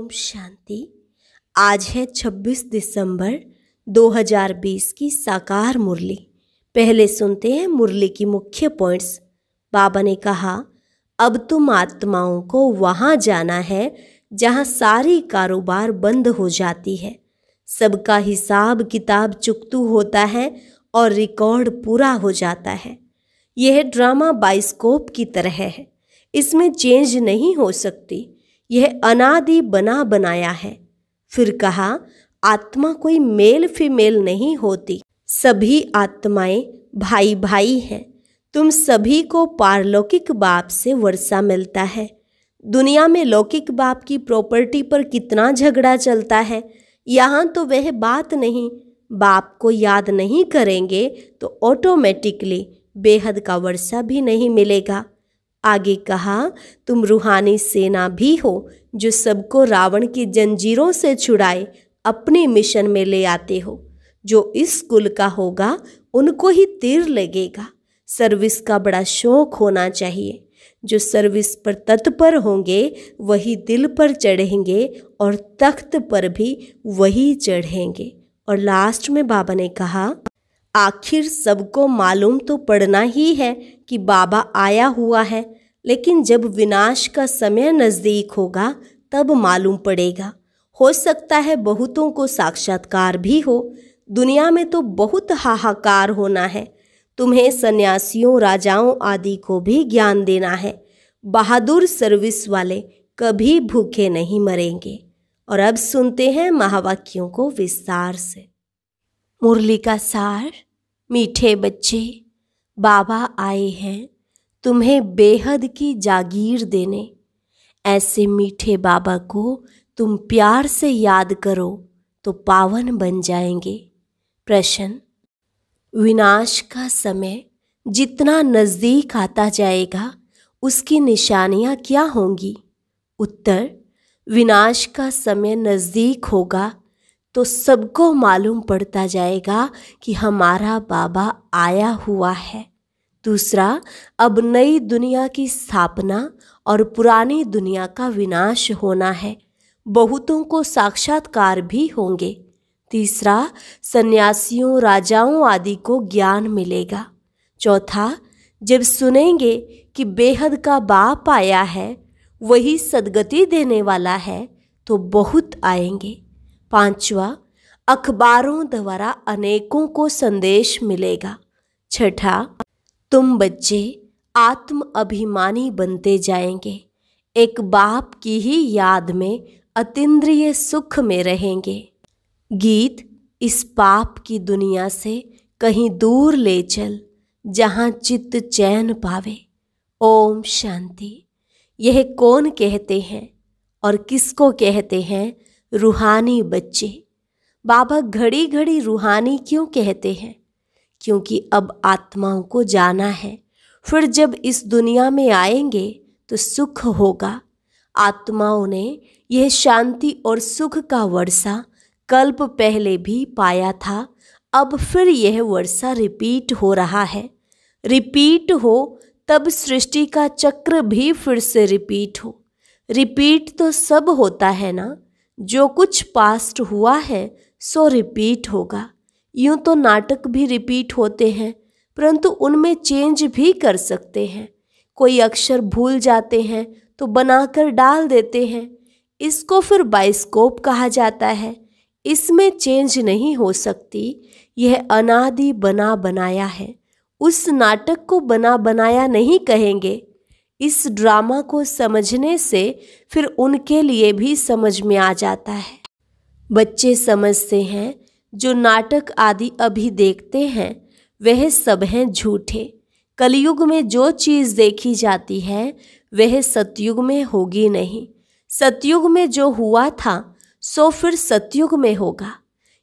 ओम शांति आज है 26 दिसंबर 2020 की साकार मुरली पहले सुनते हैं मुरली की मुख्य पॉइंट्स बाबा ने कहा अब तुम आत्माओं को वहाँ जाना है जहाँ सारी कारोबार बंद हो जाती है सबका हिसाब किताब चुकतू होता है और रिकॉर्ड पूरा हो जाता है यह ड्रामा बाइस्कोप की तरह है इसमें चेंज नहीं हो सकती यह अनादि बना बनाया है फिर कहा आत्मा कोई मेल फीमेल नहीं होती सभी आत्माएं भाई भाई हैं तुम सभी को पारलौकिक बाप से वर्षा मिलता है दुनिया में लौकिक बाप की प्रॉपर्टी पर कितना झगड़ा चलता है यहाँ तो वह बात नहीं बाप को याद नहीं करेंगे तो ऑटोमेटिकली बेहद का वर्षा भी नहीं मिलेगा आगे कहा तुम रूहानी सेना भी हो जो सबको रावण की जंजीरों से छुड़ाए अपने मिशन में ले आते हो जो इस कुल का होगा उनको ही तीर लगेगा सर्विस का बड़ा शौक होना चाहिए जो सर्विस पर तत्पर होंगे वही दिल पर चढ़ेंगे और तख्त पर भी वही चढ़ेंगे और लास्ट में बाबा ने कहा आखिर सबको मालूम तो पड़ना ही है कि बाबा आया हुआ है लेकिन जब विनाश का समय नज़दीक होगा तब मालूम पड़ेगा हो सकता है बहुतों को साक्षात्कार भी हो दुनिया में तो बहुत हाहाकार होना है तुम्हें सन्यासियों राजाओं आदि को भी ज्ञान देना है बहादुर सर्विस वाले कभी भूखे नहीं मरेंगे और अब सुनते हैं महावाक्यों को विस्तार से मुरली का सार मीठे बच्चे बाबा आए हैं तुम्हें बेहद की जागीर देने ऐसे मीठे बाबा को तुम प्यार से याद करो तो पावन बन जाएंगे प्रश्न विनाश का समय जितना नज़दीक आता जाएगा उसकी निशानियाँ क्या होंगी उत्तर विनाश का समय नज़दीक होगा तो सबको मालूम पड़ता जाएगा कि हमारा बाबा आया हुआ है दूसरा अब नई दुनिया की स्थापना और पुरानी दुनिया का विनाश होना है बहुतों को साक्षात्कार भी होंगे तीसरा सन्यासियों राजाओं आदि को ज्ञान मिलेगा चौथा जब सुनेंगे कि बेहद का बाप आया है वही सदगति देने वाला है तो बहुत आएंगे पांचवा अखबारों द्वारा अनेकों को संदेश मिलेगा छठा तुम बच्चे आत्म अभिमानी बनते जाएंगे एक बाप की ही याद में अतिद्रिय सुख में रहेंगे गीत इस पाप की दुनिया से कहीं दूर ले चल जहाँ चित्त चैन पावे ओम शांति यह कौन कहते हैं और किसको कहते हैं रूहानी बच्चे बाबा घड़ी घड़ी रूहानी क्यों कहते हैं क्योंकि अब आत्माओं को जाना है फिर जब इस दुनिया में आएंगे तो सुख होगा आत्माओं ने यह शांति और सुख का वर्षा कल्प पहले भी पाया था अब फिर यह वर्षा रिपीट हो रहा है रिपीट हो तब सृष्टि का चक्र भी फिर से रिपीट हो रिपीट तो सब होता है ना जो कुछ पास्ट हुआ है सो रिपीट होगा यूं तो नाटक भी रिपीट होते हैं परंतु उनमें चेंज भी कर सकते हैं कोई अक्षर भूल जाते हैं तो बनाकर डाल देते हैं इसको फिर बाइस्कोप कहा जाता है इसमें चेंज नहीं हो सकती यह अनादि बना बनाया है उस नाटक को बना बनाया नहीं कहेंगे इस ड्रामा को समझने से फिर उनके लिए भी समझ में आ जाता है बच्चे समझते हैं जो नाटक आदि अभी देखते हैं वह सब हैं झूठे कलयुग में जो चीज़ देखी जाती है वह सतयुग में होगी नहीं सतयुग में जो हुआ था सो फिर सतयुग में होगा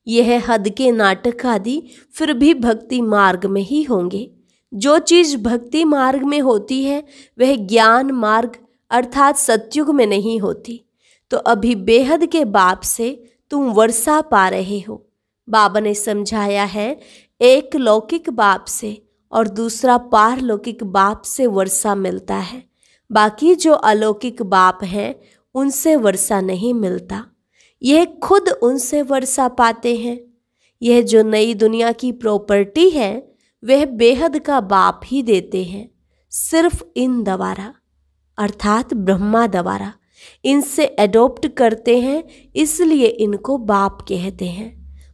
यह हद के नाटक आदि फिर भी भक्ति मार्ग में ही होंगे जो चीज़ भक्ति मार्ग में होती है वह ज्ञान मार्ग अर्थात सत्युग में नहीं होती तो अभी बेहद के बाप से तुम वर्षा पा रहे हो बाबा ने समझाया है एक लौकिक बाप से और दूसरा पारलौकिक बाप से वर्षा मिलता है बाकी जो अलौकिक बाप हैं उनसे वर्षा नहीं मिलता यह खुद उनसे वर्षा पाते हैं यह जो नई दुनिया की प्रॉपर्टी है वह बेहद का बाप ही देते हैं सिर्फ इन द्वारा अर्थात ब्रह्मा द्वारा इनसे एडोप्ट करते हैं इसलिए इनको बाप कहते हैं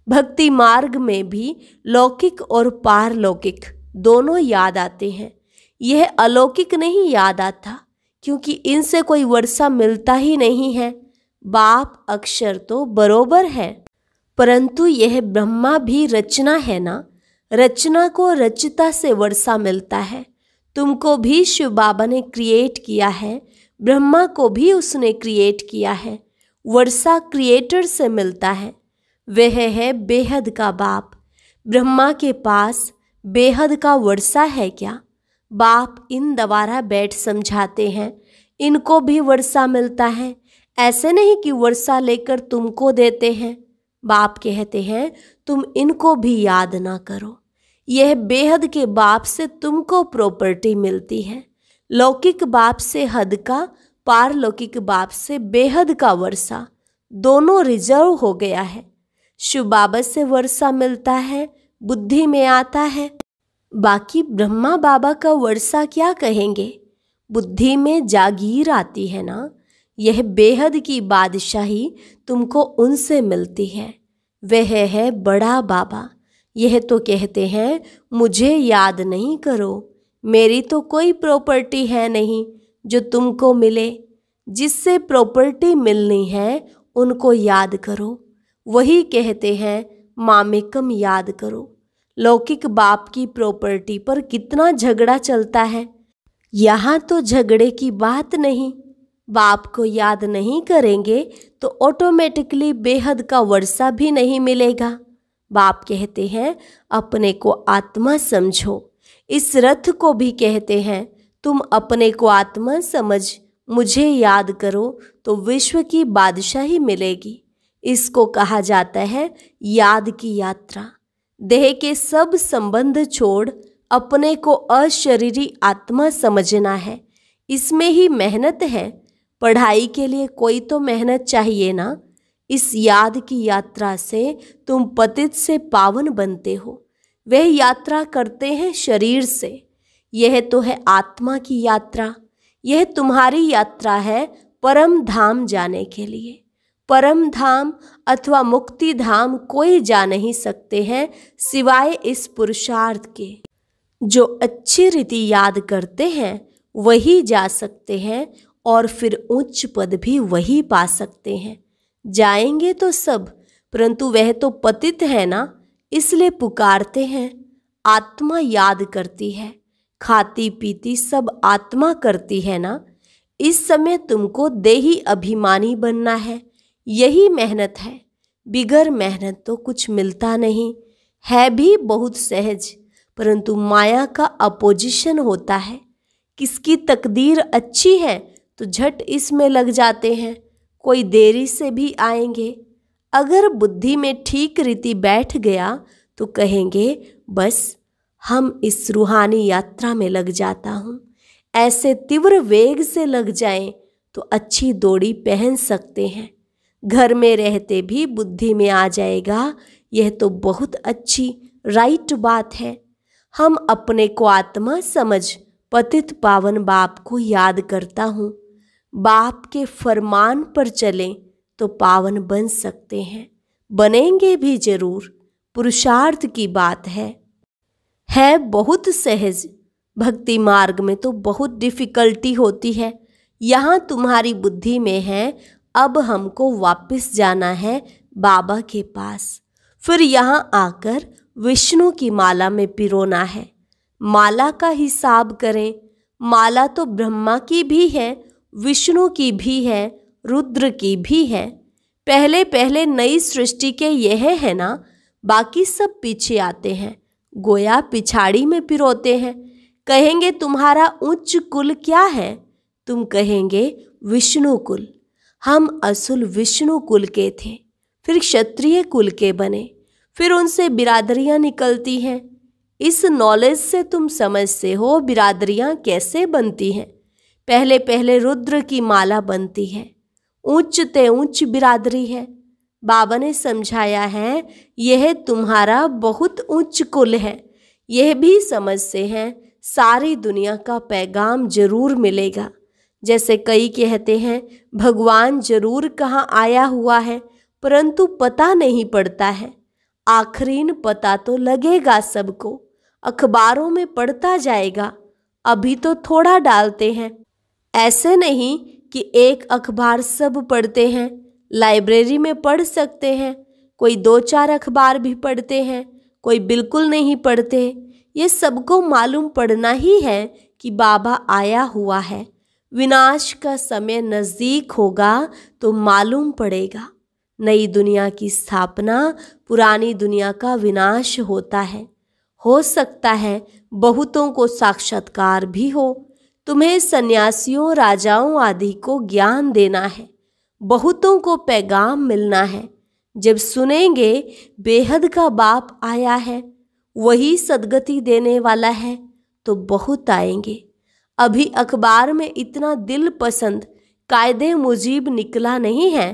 भक्ति मार्ग में भी लौकिक और पारलौकिक दोनों याद आते हैं यह अलौकिक नहीं याद आता क्योंकि इनसे कोई वर्षा मिलता ही नहीं है बाप अक्षर तो बरोबर है परंतु यह ब्रह्मा भी रचना है ना रचना को रचिता से वर्षा मिलता है तुमको भी शिव बाबा ने क्रिएट किया है ब्रह्मा को भी उसने क्रिएट किया है वर्षा क्रिएटर से मिलता है वह है बेहद का बाप ब्रह्मा के पास बेहद का वर्षा है क्या बाप इन दोबारा बैठ समझाते हैं इनको भी वर्षा मिलता है ऐसे नहीं कि वर्षा लेकर तुमको देते हैं बाप कहते हैं तुम इनको भी याद ना करो यह बेहद के बाप से तुमको प्रॉपर्टी मिलती है लौकिक बाप से हद का पारलौकिक बाप से बेहद का वर्षा दोनों रिजर्व हो गया है शिव बाबा से वर्षा मिलता है बुद्धि में आता है बाकी ब्रह्मा बाबा का वर्षा क्या कहेंगे बुद्धि में जागीर आती है ना यह बेहद की बादशाही तुमको उनसे मिलती है वह है बड़ा बाबा यह तो कहते हैं मुझे याद नहीं करो मेरी तो कोई प्रॉपर्टी है नहीं जो तुमको मिले जिससे प्रॉपर्टी मिलनी है उनको याद करो वही कहते हैं मामिकम याद करो लौकिक बाप की प्रॉपर्टी पर कितना झगड़ा चलता है यहाँ तो झगड़े की बात नहीं बाप को याद नहीं करेंगे तो ऑटोमेटिकली बेहद का वर्षा भी नहीं मिलेगा बाप कहते हैं अपने को आत्मा समझो इस रथ को भी कहते हैं तुम अपने को आत्मा समझ मुझे याद करो तो विश्व की बादशाही मिलेगी इसको कहा जाता है याद की यात्रा देह के सब संबंध छोड़ अपने को अशरीरी आत्मा समझना है इसमें ही मेहनत है पढ़ाई के लिए कोई तो मेहनत चाहिए ना इस याद की यात्रा से तुम पतित से पावन बनते हो वह यात्रा करते हैं शरीर से यह तो है आत्मा की यात्रा यह तुम्हारी यात्रा है परम धाम जाने के लिए परम धाम अथवा मुक्ति धाम कोई जा नहीं सकते हैं सिवाय इस पुरुषार्थ के जो अच्छी रीति याद करते हैं वही जा सकते हैं और फिर उच्च पद भी वही पा सकते हैं जाएंगे तो सब परंतु वह तो पतित है ना इसलिए पुकारते हैं आत्मा याद करती है खाती पीती सब आत्मा करती है ना इस समय तुमको देही अभिमानी बनना है यही मेहनत है बिगर मेहनत तो कुछ मिलता नहीं है भी बहुत सहज परंतु माया का अपोजिशन होता है किसकी तकदीर अच्छी है तो झट इसमें लग जाते हैं कोई देरी से भी आएंगे अगर बुद्धि में ठीक रीति बैठ गया तो कहेंगे बस हम इस रूहानी यात्रा में लग जाता हूँ ऐसे तीव्र वेग से लग जाएं तो अच्छी दौड़ी पहन सकते हैं घर में रहते भी बुद्धि में आ जाएगा यह तो बहुत अच्छी राइट बात है हम अपने को आत्मा समझ पतित पावन बाप को याद करता हूँ बाप के फरमान पर चलें तो पावन बन सकते हैं बनेंगे भी जरूर पुरुषार्थ की बात है है बहुत सहज भक्ति मार्ग में तो बहुत डिफ़िकल्टी होती है यहाँ तुम्हारी बुद्धि में है अब हमको वापस जाना है बाबा के पास फिर यहाँ आकर विष्णु की माला में पिरोना है माला का हिसाब करें माला तो ब्रह्मा की भी है विष्णु की भी है रुद्र की भी है पहले पहले नई सृष्टि के यह है ना बाकी सब पीछे आते हैं गोया पिछाड़ी में पिरोते हैं कहेंगे तुम्हारा उच्च कुल क्या है तुम कहेंगे विष्णु कुल हम असुल विष्णु कुल के थे फिर क्षत्रिय कुल के बने फिर उनसे बिरादरियाँ निकलती हैं इस नॉलेज से तुम समझते हो बिरादरियाँ कैसे बनती हैं पहले पहले रुद्र की माला बनती है ऊंचते ते बिरादरी है बाबा ने समझाया है यह तुम्हारा बहुत ऊंच कुल है यह भी समझ से हैं सारी दुनिया का पैगाम जरूर मिलेगा जैसे कई कहते हैं भगवान जरूर कहाँ आया हुआ है परंतु पता नहीं पड़ता है आखरीन पता तो लगेगा सबको अखबारों में पढ़ता जाएगा अभी तो थोड़ा डालते हैं ऐसे नहीं कि एक अखबार सब पढ़ते हैं लाइब्रेरी में पढ़ सकते हैं कोई दो चार अखबार भी पढ़ते हैं कोई बिल्कुल नहीं पढ़ते ये सबको मालूम पढ़ना ही है कि बाबा आया हुआ है विनाश का समय नज़दीक होगा तो मालूम पड़ेगा नई दुनिया की स्थापना पुरानी दुनिया का विनाश होता है हो सकता है बहुतों को साक्षात्कार भी हो तुम्हें सन्यासियों राजाओं आदि को ज्ञान देना है बहुतों को पैगाम मिलना है जब सुनेंगे बेहद का बाप आया है वही सदगति देने वाला है तो बहुत आएंगे अभी अखबार में इतना दिल पसंद कायदे मुजीब निकला नहीं है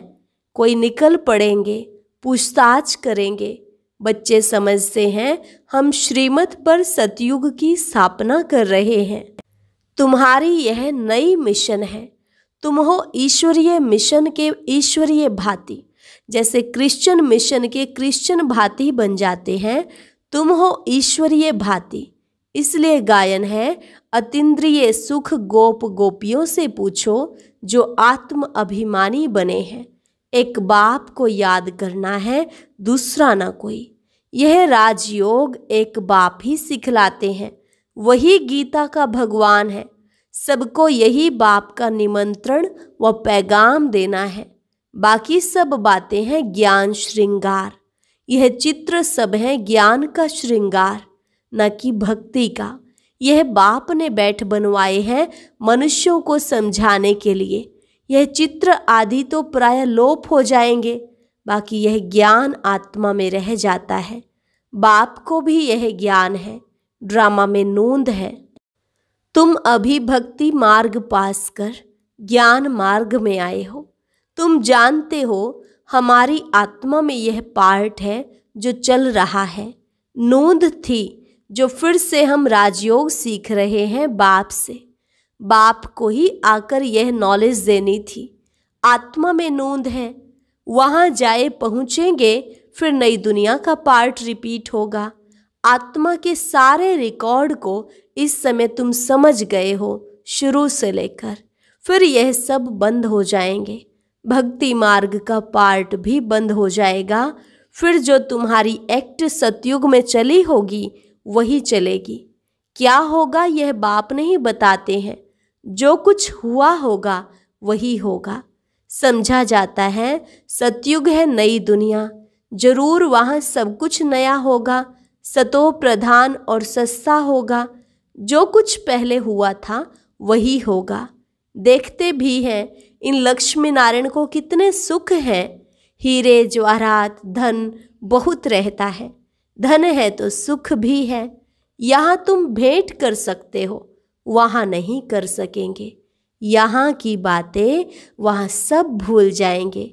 कोई निकल पड़ेंगे पूछताछ करेंगे बच्चे समझते हैं हम श्रीमत पर सतयुग की स्थापना कर रहे हैं तुम्हारी यह नई मिशन है तुम हो ईश्वरीय मिशन के ईश्वरीय भांति जैसे क्रिश्चियन मिशन के क्रिश्चियन भांति बन जाते हैं तुम हो ईश्वरीय भांति इसलिए गायन है अतिद्रिय सुख गोप गोपियों से पूछो जो आत्म अभिमानी बने हैं एक बाप को याद करना है दूसरा ना कोई यह राजयोग एक बाप ही सिखलाते हैं वही गीता का भगवान है सबको यही बाप का निमंत्रण व पैगाम देना है बाकी सब बातें हैं ज्ञान श्रृंगार यह चित्र सब है ज्ञान का श्रृंगार न कि भक्ति का यह बाप ने बैठ बनवाए हैं मनुष्यों को समझाने के लिए यह चित्र आदि तो प्राय लोप हो जाएंगे बाकी यह ज्ञान आत्मा में रह जाता है बाप को भी यह ज्ञान है ड्रामा में नूंद है तुम अभी भक्ति मार्ग पास कर ज्ञान मार्ग में आए हो तुम जानते हो हमारी आत्मा में यह पार्ट है जो चल रहा है नूंद थी जो फिर से हम राजयोग सीख रहे हैं बाप से बाप को ही आकर यह नॉलेज देनी थी आत्मा में नूंद है वहाँ जाए पहुँचेंगे फिर नई दुनिया का पार्ट रिपीट होगा आत्मा के सारे रिकॉर्ड को इस समय तुम समझ गए हो शुरू से लेकर फिर यह सब बंद हो जाएंगे भक्ति मार्ग का पार्ट भी बंद हो जाएगा फिर जो तुम्हारी एक्ट सतयुग में चली होगी वही चलेगी क्या होगा यह बाप नहीं बताते हैं जो कुछ हुआ होगा वही होगा समझा जाता है सतयुग है नई दुनिया जरूर वहाँ सब कुछ नया होगा सतो प्रधान और सस्ता होगा जो कुछ पहले हुआ था वही होगा देखते भी हैं इन लक्ष्मी नारायण को कितने सुख हैं हीरे ज्वारात धन बहुत रहता है धन है तो सुख भी है यहाँ तुम भेंट कर सकते हो वहाँ नहीं कर सकेंगे यहाँ की बातें वहाँ सब भूल जाएंगे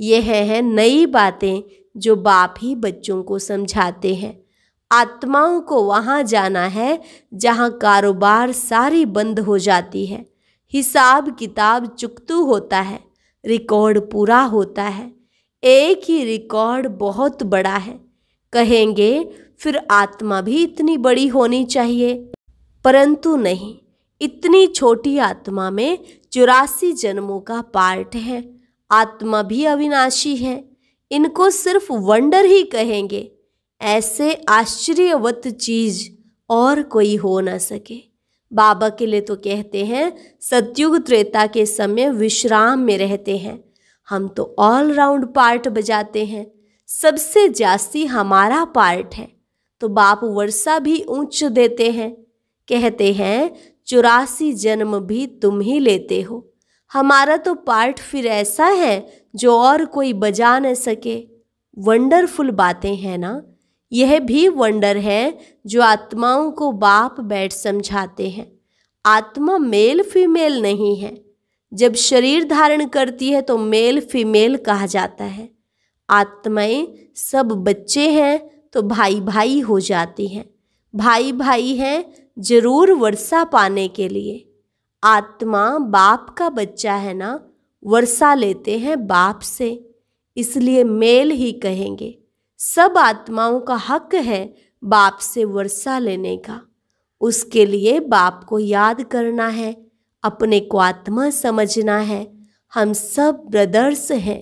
यह है, नई बातें जो बाप ही बच्चों को समझाते हैं आत्माओं को वहाँ जाना है जहाँ कारोबार सारी बंद हो जाती है हिसाब किताब चुकतू होता है रिकॉर्ड पूरा होता है एक ही रिकॉर्ड बहुत बड़ा है कहेंगे फिर आत्मा भी इतनी बड़ी होनी चाहिए परंतु नहीं इतनी छोटी आत्मा में चौरासी जन्मों का पार्ट है आत्मा भी अविनाशी है इनको सिर्फ वंडर ही कहेंगे ऐसे आश्चर्यवत चीज और कोई हो ना सके बाबा के लिए तो कहते हैं सतयुग त्रेता के समय विश्राम में रहते हैं हम तो ऑलराउंड पार्ट बजाते हैं सबसे जास्ती हमारा पार्ट है तो बाप वर्षा भी ऊंच देते हैं कहते हैं चौरासी जन्म भी तुम ही लेते हो हमारा तो पार्ट फिर ऐसा है जो और कोई बजा न सके वंडरफुल बातें हैं ना यह भी वंडर है जो आत्माओं को बाप बैठ समझाते हैं आत्मा मेल फीमेल नहीं है जब शरीर धारण करती है तो मेल फीमेल कहा जाता है आत्माएं सब बच्चे हैं तो भाई भाई हो जाती हैं भाई भाई हैं जरूर वर्षा पाने के लिए आत्मा बाप का बच्चा है ना वर्षा लेते हैं बाप से इसलिए मेल ही कहेंगे सब आत्माओं का हक है बाप से वर्षा लेने का उसके लिए बाप को याद करना है अपने को आत्मा समझना है हम सब ब्रदर्स हैं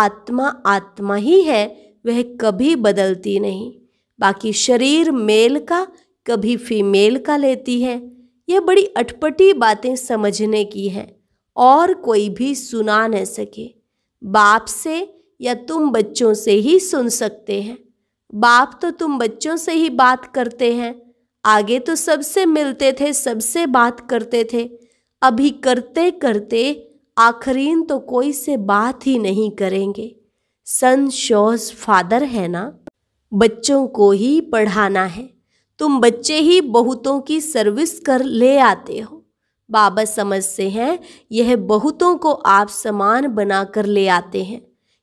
आत्मा आत्मा ही है वह कभी बदलती नहीं बाकी शरीर मेल का कभी फीमेल का लेती है यह बड़ी अटपटी बातें समझने की हैं और कोई भी सुना न सके बाप से या तुम बच्चों से ही सुन सकते हैं बाप तो तुम बच्चों से ही बात करते हैं आगे तो सबसे मिलते थे सबसे बात करते थे अभी करते करते आखरीन तो कोई से बात ही नहीं करेंगे सन शोज फादर है ना बच्चों को ही पढ़ाना है तुम बच्चे ही बहुतों की सर्विस कर ले आते हो बाबा समझते हैं यह बहुतों को आप समान बना कर ले आते हैं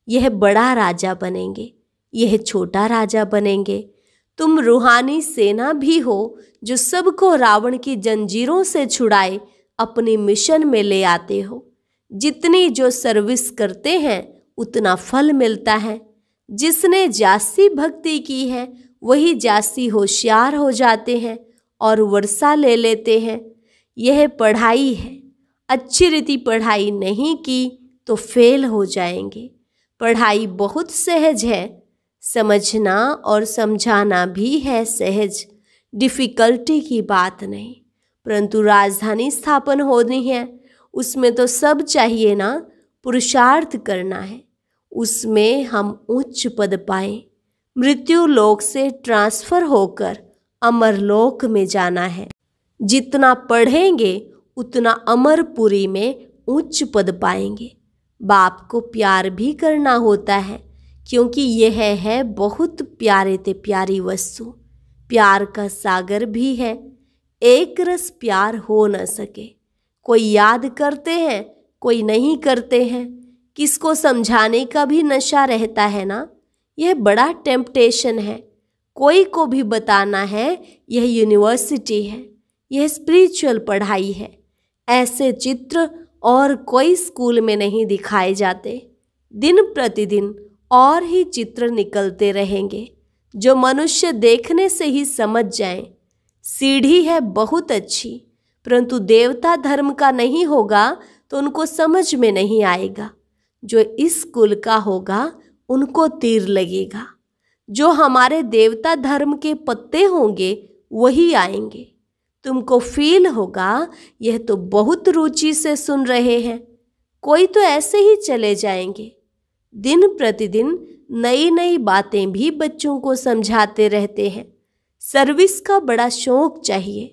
यह बड़ा राजा बनेंगे यह छोटा राजा बनेंगे तुम रूहानी सेना भी हो जो सबको रावण की जंजीरों से छुड़ाए अपने मिशन में ले आते हो जितनी जो सर्विस करते हैं उतना फल मिलता है जिसने जासी भक्ति की है वही जासी होशियार हो जाते हैं और वर्षा ले लेते हैं यह पढ़ाई है अच्छी रीति पढ़ाई नहीं की तो फेल हो जाएंगे पढ़ाई बहुत सहज है समझना और समझाना भी है सहज डिफ़िकल्टी की बात नहीं परंतु राजधानी स्थापन होनी है उसमें तो सब चाहिए ना पुरुषार्थ करना है उसमें हम उच्च पद पाए मृत्यु लोक से ट्रांसफ़र होकर अमर लोक में जाना है जितना पढ़ेंगे उतना अमरपुरी में उच्च पद पाएंगे बाप को प्यार भी करना होता है क्योंकि यह है बहुत प्यारे ते प्यारी वस्तु प्यार का सागर भी है एक रस प्यार हो न सके कोई याद करते हैं कोई नहीं करते हैं किसको समझाने का भी नशा रहता है ना यह बड़ा टेम्पटेशन है कोई को भी बताना है यह यूनिवर्सिटी है यह स्पिरिचुअल पढ़ाई है ऐसे चित्र और कोई स्कूल में नहीं दिखाए जाते दिन प्रतिदिन और ही चित्र निकलते रहेंगे जो मनुष्य देखने से ही समझ जाए सीढ़ी है बहुत अच्छी परंतु देवता धर्म का नहीं होगा तो उनको समझ में नहीं आएगा जो इस कुल का होगा उनको तीर लगेगा जो हमारे देवता धर्म के पत्ते होंगे वही आएंगे तुमको फील होगा यह तो बहुत रुचि से सुन रहे हैं कोई तो ऐसे ही चले जाएंगे दिन प्रतिदिन नई नई बातें भी बच्चों को समझाते रहते हैं सर्विस का बड़ा शौक चाहिए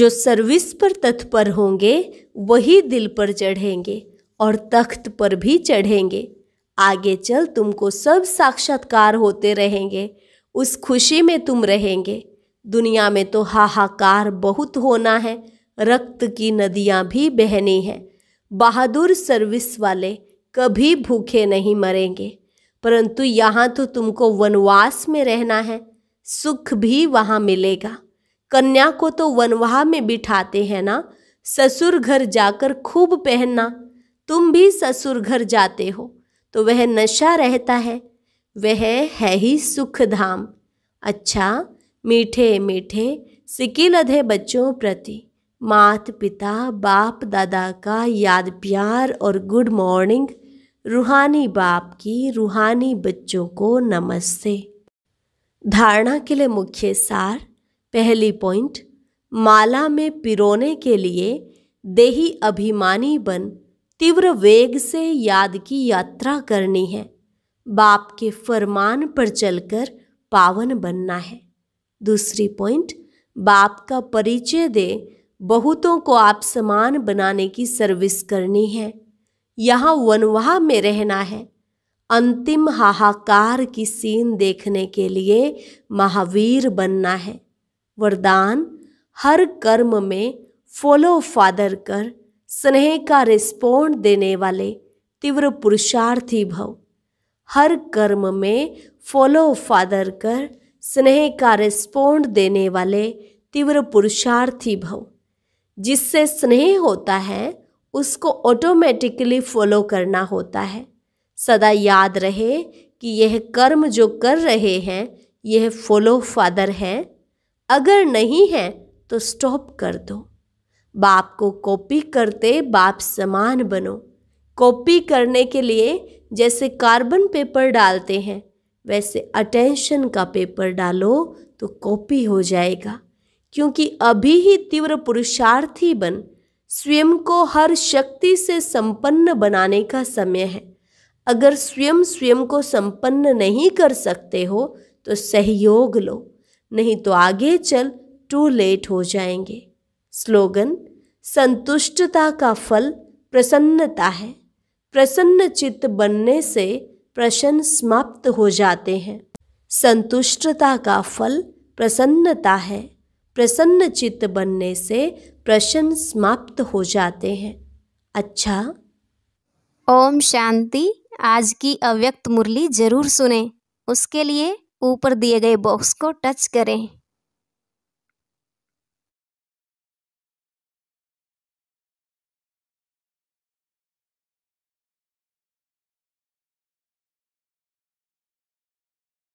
जो सर्विस पर तत्पर होंगे वही दिल पर चढ़ेंगे और तख्त पर भी चढ़ेंगे आगे चल तुमको सब साक्षात्कार होते रहेंगे उस खुशी में तुम रहेंगे दुनिया में तो हाहाकार बहुत होना है रक्त की नदियाँ भी बहनी हैं बहादुर सर्विस वाले कभी भूखे नहीं मरेंगे परंतु यहाँ तो तुमको वनवास में रहना है सुख भी वहाँ मिलेगा कन्या को तो वनवाह में बिठाते हैं ना ससुर घर जाकर खूब पहनना तुम भी ससुर घर जाते हो तो वह नशा रहता है वह है ही सुख धाम अच्छा मीठे मीठे सिकिल अधे बच्चों प्रति मात पिता बाप दादा का याद प्यार और गुड मॉर्निंग रूहानी बाप की रूहानी बच्चों को नमस्ते धारणा के लिए मुख्य सार पहली पॉइंट माला में पिरोने के लिए देही अभिमानी बन तीव्र वेग से याद की यात्रा करनी है बाप के फरमान पर चलकर पावन बनना है दूसरी पॉइंट बाप का परिचय दे बहुतों को आप समान बनाने की सर्विस करनी है यहाँ वनवाह में रहना है अंतिम हाहाकार की सीन देखने के लिए महावीर बनना है वरदान हर कर्म में फॉलो फादर कर स्नेह का रिस्पोंड देने वाले तीव्र पुरुषार्थी भव हर कर्म में फॉलो फादर कर स्नेह का रिस्पोंड देने वाले तीव्र पुरुषार्थी भव जिससे स्नेह होता है उसको ऑटोमेटिकली फॉलो करना होता है सदा याद रहे कि यह कर्म जो कर रहे हैं यह फॉलो फादर है अगर नहीं है तो स्टॉप कर दो बाप को कॉपी करते बाप समान बनो कॉपी करने के लिए जैसे कार्बन पेपर डालते हैं वैसे अटेंशन का पेपर डालो तो कॉपी हो जाएगा क्योंकि अभी ही तीव्र पुरुषार्थी बन स्वयं को हर शक्ति से संपन्न बनाने का समय है अगर स्वयं स्वयं को संपन्न नहीं कर सकते हो तो सहयोग लो नहीं तो आगे चल टू लेट हो जाएंगे स्लोगन संतुष्टता का फल प्रसन्नता है प्रसन्न चित्त बनने से प्रश्न समाप्त हो जाते हैं संतुष्टता का फल प्रसन्नता है प्रसन्न चित्त बनने से प्रश्न समाप्त हो जाते हैं अच्छा ओम शांति आज की अव्यक्त मुरली जरूर सुने उसके लिए ऊपर दिए गए बॉक्स को टच करें